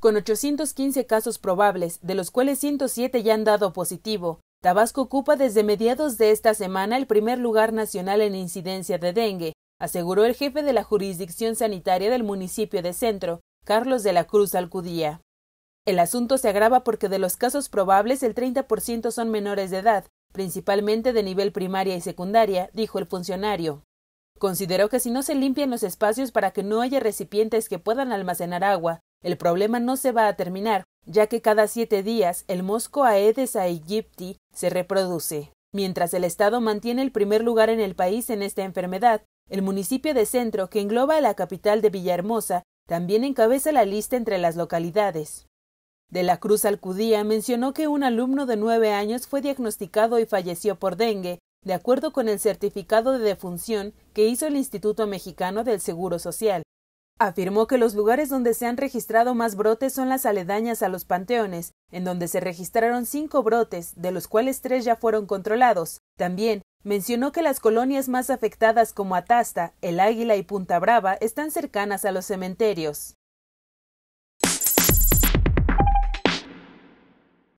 Con 815 casos probables, de los cuales 107 ya han dado positivo, Tabasco ocupa desde mediados de esta semana el primer lugar nacional en incidencia de dengue, aseguró el jefe de la jurisdicción sanitaria del municipio de Centro, Carlos de la Cruz Alcudía. El asunto se agrava porque de los casos probables el 30% son menores de edad, principalmente de nivel primaria y secundaria, dijo el funcionario. Consideró que si no se limpian los espacios para que no haya recipientes que puedan almacenar agua, el problema no se va a terminar, ya que cada siete días el mosco Aedes aegypti se reproduce. Mientras el Estado mantiene el primer lugar en el país en esta enfermedad, el municipio de Centro, que engloba a la capital de Villahermosa, también encabeza la lista entre las localidades. De la Cruz Alcudía mencionó que un alumno de nueve años fue diagnosticado y falleció por dengue, de acuerdo con el certificado de defunción que hizo el Instituto Mexicano del Seguro Social. Afirmó que los lugares donde se han registrado más brotes son las aledañas a los panteones, en donde se registraron cinco brotes, de los cuales tres ya fueron controlados. También mencionó que las colonias más afectadas como Atasta, El Águila y Punta Brava están cercanas a los cementerios.